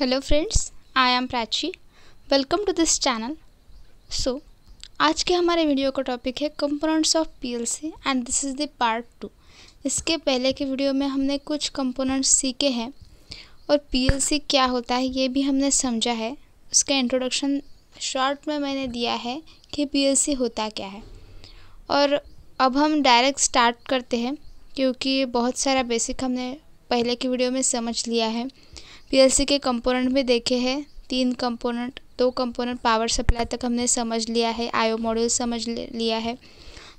Hello friends I am Prachi welcome to this channel so आज के हमारे वीडियो का टॉपिक है components of PLC and this is the part two इसके पहले के वीडियो में हमने कुछ कंपोनेंट्स सीखे हैं और पीएलसी क्या होता है ये भी हमने समझा है उसका इंट्रोडक्शन शॉर्ट में मैंने दिया है कि पीएलसी होता क्या है और अब हम डायरेक्ट स्टार्ट करते हैं क्योंकि बहुत सारा बेसिक हमने पहले के वीडियो में समझ लिया है पी के कंपोनेंट में देखे हैं तीन कंपोनेंट दो कंपोनेंट पावर सप्लाई तक हमने समझ लिया है आयो मॉड्यूल समझ लिया है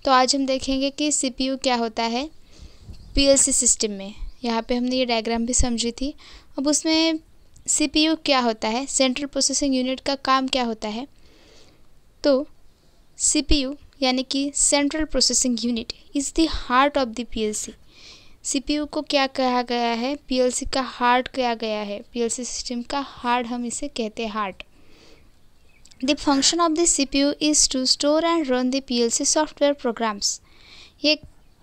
तो आज हम देखेंगे कि सी क्या होता है पी सिस्टम में यहाँ पे हमने ये डायग्राम भी समझी थी अब उसमें सी क्या होता है सेंट्रल प्रोसेसिंग यूनिट का काम क्या होता है तो सी यानी कि central processing unit is the heart of the P CPU को क्या कहा गया है पीएलसी का हार्ट कहा गया है पीएलसी सिस्टम का हार्ड हम इसे कहते हैं heart the function of the CPU is to store and run the PLC software programs ये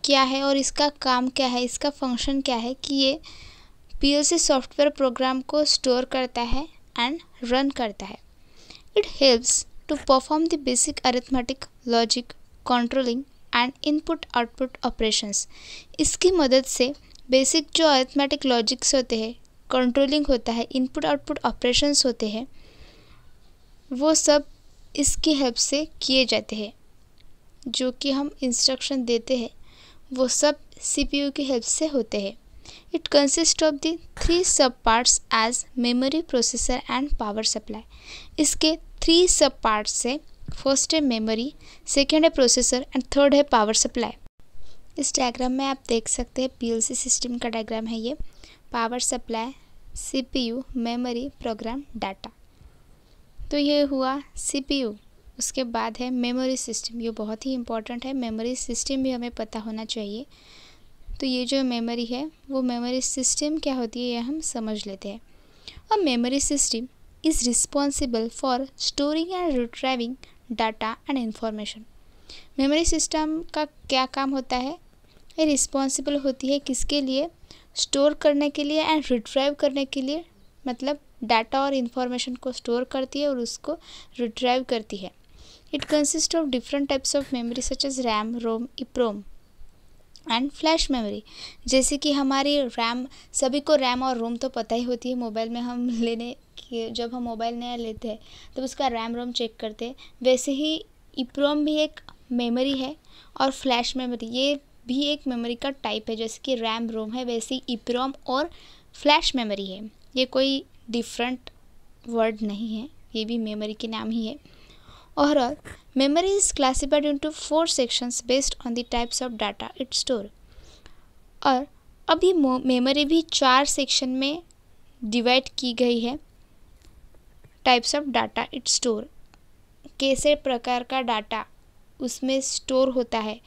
क्या है और इसका काम क्या है इसका फंक्शन क्या है कि ये पीएलसी सॉफ्टवेयर प्रोग्राम को स्टोर करता है एंड रन करता है it helps to perform the basic arithmetic logic controlling and input output operations इसकी मदद से बेसिक जो अर्थमेटिक लॉजिक्स होते हैं कंट्रोलिंग होता है इनपुट आउटपुट ऑपरेशंस होते हैं वो सब इसकी हेल्प से किए जाते हैं जो कि हम इंस्ट्रक्शन देते हैं वो सब सीपीयू की हेल्प से होते हैं it consist of the three sub parts as memory processor and power supply इसके थ्री सब पार्ट्स है फर्स्ट है मेमोरी सेकेंड है प्रोसेसर एंड थर्ड है पावर सप्लाई इस डायग्राम में आप देख सकते हैं पीएलसी सिस्टम का डायग्राम है ये power supply CPU memory program data तो ये हुआ सीपीयू उसके बाद है मेमोरी सिस्टम ये बहुत ही इंपॉर्टेंट है मेमोरी सिस्टम भी हमें पता होना चाहिए तो ये जो मेमोरी है वो मेमोरी सिस्टम क्या होती है ये हम समझ लेते हैं और memory system is responsible for storing and retrieving data and information memory system का क्या काम होता है ये रिस्पॉन्सिबल होती है किसके लिए स्टोर करने के लिए एंड रिट्राइव करने के लिए मतलब डाटा और इन्फॉर्मेशन को स्टोर करती है और उसको रिट्राइव करती है it consist of different types of memory such as RAM ROM EPROM and flash memory जैसे कि हमारी रैम सभी को रैम और रोम तो पता ही होती है मोबाइल में हम लेने के जब हम मोबाइल नया लेते हैं तो उसका रैम रोम चेक करते हैं वैसे ही ईप्रोम भी एक मेमोरी है और फ्लैश मेमोरी ये भी एक मेमोरी का टाइप है जैसे कि रैम रोम है वैसे ही ईप्रोम और फ्लैश मेमोरी है ये कोई डिफरेंट वर्ड नहीं है ये भी मेमोरी के नाम ही है Overall, memory is classified into four sections based on the types of data it store. और अभी मेमोरी भी चार सेक्शन में डिवाइड की गई है types of data it store कैसे प्रकार का डाटा उसमें स्टोर होता है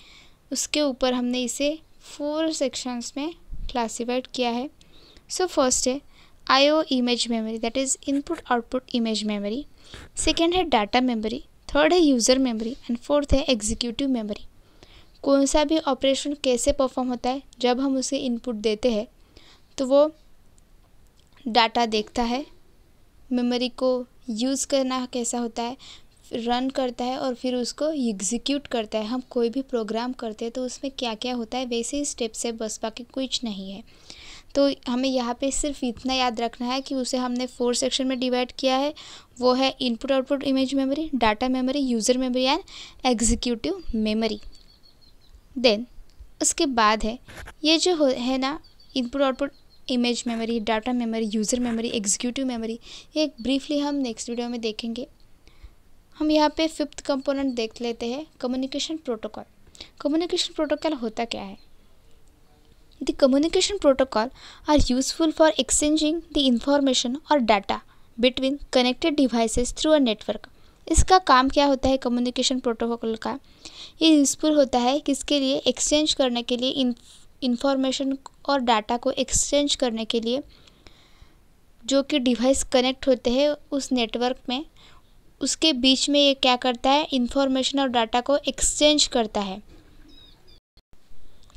उसके ऊपर हमने इसे फोर सेक्शंस में क्लासीफाइड किया है सो फर्स्ट है IO image memory that is input output image memory second है डाटा मेमोरी थर्ड है यूज़र मेमोरी एंड फोर्थ है एग्जीक्यूटिव मेमोरी कौन सा भी ऑपरेशन कैसे परफॉर्म होता है जब हम उसे इनपुट देते हैं तो वो डाटा देखता है मेमोरी को यूज़ करना कैसा होता है रन करता है और फिर उसको एग्जीक्यूट करता है हम कोई भी प्रोग्राम करते हैं तो उसमें क्या क्या होता है वैसे ही स्टेप्स से बस बाकी कुछ नहीं है तो हमें यहाँ पे सिर्फ इतना याद रखना है कि उसे हमने फोर सेक्शन में डिवाइड किया है वो है input output image memory data memory user memory and executive memory then उसके बाद है ये जो हो है ना input output image memory data memory user memory executive memory ये ब्रीफली हम नेक्स्ट वीडियो में देखेंगे हम यहाँ पे फिफ्थ कंपोनेंट देख लेते हैं कम्युनिकेशन प्रोटोकॉल कम्युनिकेशन प्रोटोकॉल होता क्या है The communication protocol are useful for exchanging the information or data between connected devices through a network. इसका काम क्या होता है कम्युनिकेशन प्रोटोकॉल का ये यूज़फुल होता है किसके लिए एक्सचेंज करने के लिए इंफॉर्मेशन और डाटा को एक्सचेंज करने के लिए जो कि डिवाइस कनेक्ट होते हैं उस नेटवर्क में उसके बीच में ये क्या करता है इंफॉर्मेशन और डाटा को एक्सचेंज करता है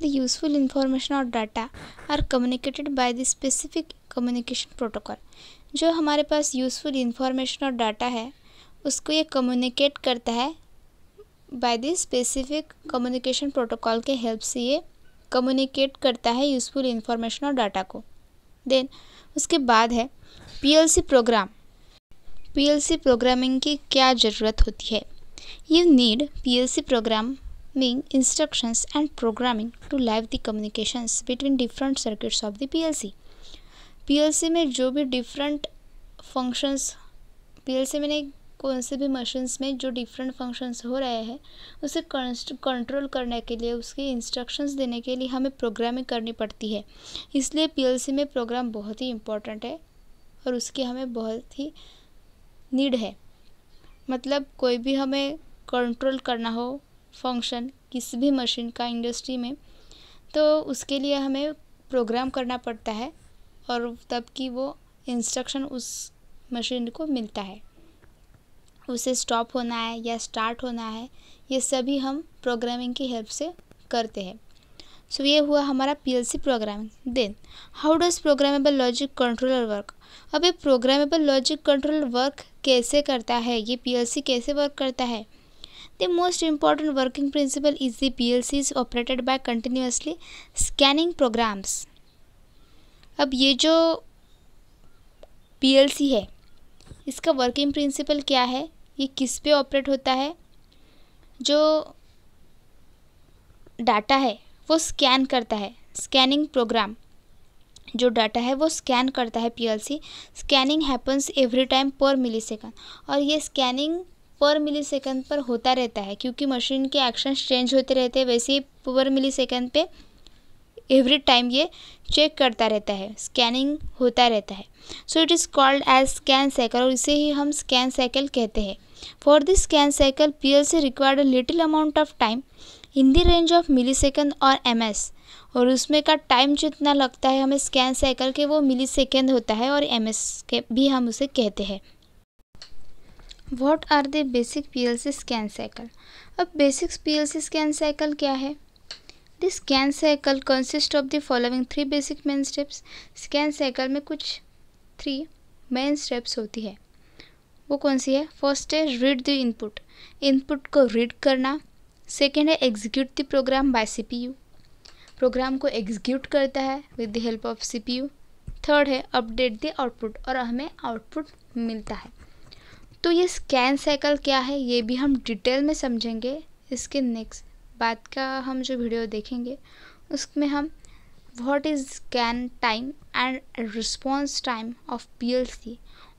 the useful information or data are communicated by the specific communication protocol जो हमारे पास useful information और data है उसको ये communicate करता है by the specific communication protocol के help से ये communicate करता है useful information और data को then उसके बाद है PLC program PLC programming की क्या ज़रूरत होती है you need PLC program mean and programming to live the programming between different circuits of between P L C P L C में जो भी different functions P L C में नहीं कौन से भी मशीन्स में जो डिफरेंट फंक्शंस हो रहे हैं उसे कंट्रोल करने के लिए उसके इंस्ट्रक्शंस देने के लिए हमें प्रोग्रामिंग करनी पड़ती है इसलिए पी एल सी में प्रोग्राम बहुत ही इम्पोर्टेंट है और उसकी हमें बहुत ही नीड है मतलब कोई भी हमें कंट्रोल करना हो फंक्शन किसी भी मशीन का इंडस्ट्री में तो उसके लिए हमें प्रोग्राम करना पड़ता है और तब की वो इंस्ट्रक्शन उस मशीन को मिलता है उसे स्टॉप होना है या स्टार्ट होना है ये सभी हम प्रोग्रामिंग की हेल्प से करते हैं सो so, ये हुआ हमारा PLC programming then how does programmable logic controller work अब ये प्रोग्रामेबल लॉजिक कंट्रोलर वर्क कैसे करता है ये पीएलसी कैसे वर्क करता है The most important working principle is the PLCs operated by continuously scanning programs. अब ये जो PLC है इसका वर्किंग प्रिंसिपल क्या है ये किस पे ऑपरेट होता है जो डाटा है वो स्कैन करता है स्कैनिंग प्रोग्राम जो डाटा है वो स्कैन करता है PLC scanning happens every time per millisecond और ये स्कैनिंग पर मिली सेकेंड पर होता रहता है क्योंकि मशीन के एक्शंस चेंज होते रहते हैं वैसे ही पर मिली सेकेंड पर एवरी टाइम ये चेक करता रहता है स्कैनिंग होता रहता है so it is called as scan cycle और इसे ही हम स्कैन साइकिल कहते हैं for this scan cycle P L C required little amount of time in the range of millisecond और एम एस और उसमें का टाइम जितना लगता है हमें स्कैन साइकिल के वो मिली सेकेंड होता है और एम एस के भी हम उसे कहते हैं what are the basic PLC scan cycle अब बेसिक पीएलसी स्कैन साइकिल क्या है the scan cycle consist of the following three basic main steps scan cycle में कुछ थ्री मेन स्टेप्स होती है वो कौन सी है फर्स्ट है रीड द इनपुट इनपुट को रीड करना सेकेंड है execute the program by you program को एग्जीक्यूट करता है with the help of you third है अपडेट द आउटपुट और हमें आउटपुट मिलता है तो ये स्कैन साइकिल क्या है ये भी हम डिटेल में समझेंगे इसके नेक्स्ट बाद का हम जो वीडियो देखेंगे उसमें हम what is scan time and response time of PLC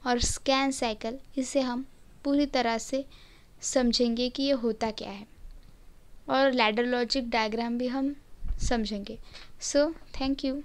और स्कैन साइकिल इसे हम पूरी तरह से समझेंगे कि ये होता क्या है और लैडर लॉजिक डायग्राम भी हम समझेंगे सो थैंक यू